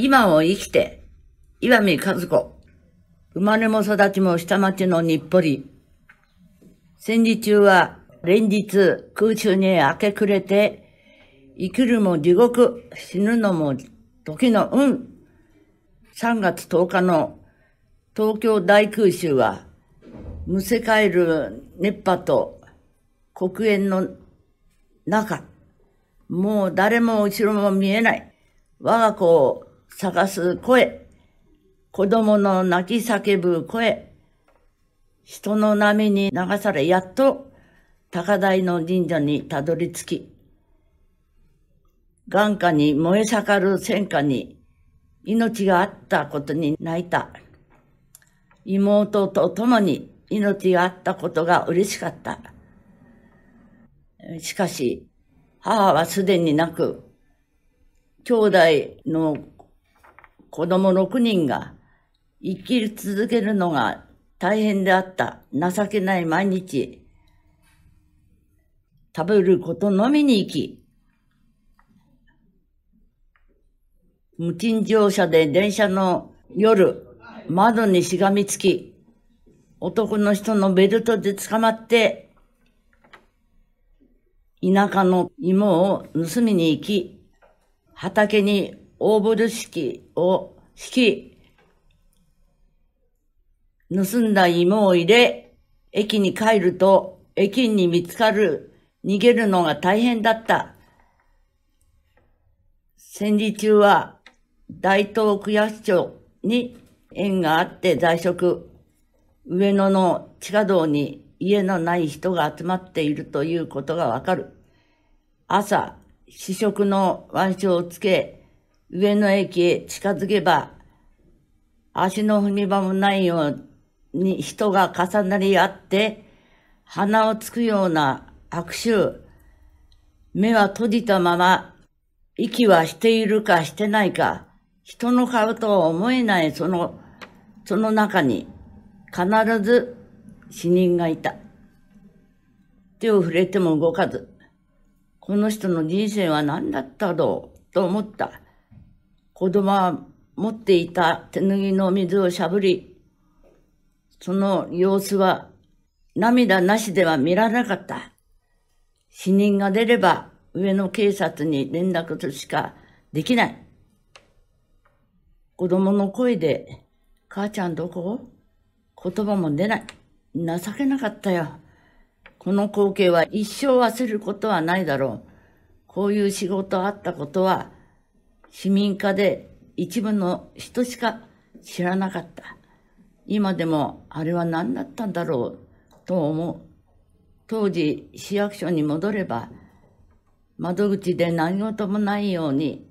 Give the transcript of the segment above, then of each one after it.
今を生きて、岩見和子。生まれも育ちも下町の日暮里。戦時中は連日空中に明け暮れて、生きるも地獄、死ぬのも時の運。3月10日の東京大空襲は、むせ返る熱波と黒煙の中、もう誰も後ろも見えない。我が子を探す声、子供の泣き叫ぶ声、人の波に流され、やっと高台の神社にたどり着き、眼下に燃え盛る戦火に命があったことに泣いた。妹と共に命があったことが嬉しかった。しかし、母はすでになく、兄弟の子供6人が生き続けるのが大変であった。情けない毎日。食べることのみに生き。無賃乗車で電車の夜、窓にしがみつき、男の人のベルトで捕まって、田舎の芋を盗みに行き、畑にオーボル式を敷き、盗んだ芋を入れ、駅に帰ると、駅員に見つかる、逃げるのが大変だった。戦時中は、大東区役所に縁があって在職。上野の地下道に家のない人が集まっているということがわかる。朝、試食の腕章をつけ、上野駅へ近づけば、足の踏み場もないように人が重なり合って、鼻をつくような悪臭、目は閉じたまま、息はしているかしてないか、人の顔とは思えないその、その中に、必ず死人がいた。手を触れても動かず、この人の人生は何だったろうと思った。子供は持っていた手ぬぎの水をしゃぶり、その様子は涙なしでは見られなかった。死人が出れば上の警察に連絡するしかできない。子供の声で、母ちゃんどこ言葉も出ない。情けなかったよ。この光景は一生忘れることはないだろう。こういう仕事あったことは市民課で一部の人しか知らなかった。今でもあれは何だったんだろうと思う。当時市役所に戻れば窓口で何事もないように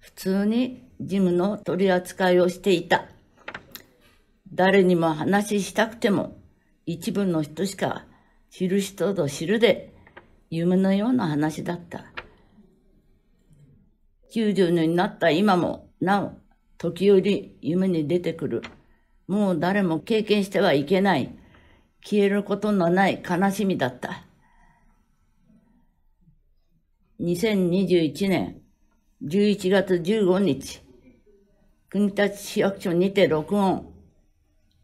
普通に事務の取り扱いをしていた。誰にも話したくても一部の人しか知る人ぞ知るで夢のような話だった。90年になった今も、なお、時折夢に出てくる。もう誰も経験してはいけない。消えることのない悲しみだった。2021年11月15日、国立市役所にて録音。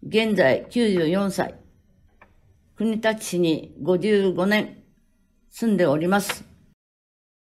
現在94歳。国立市に55年住んでおります。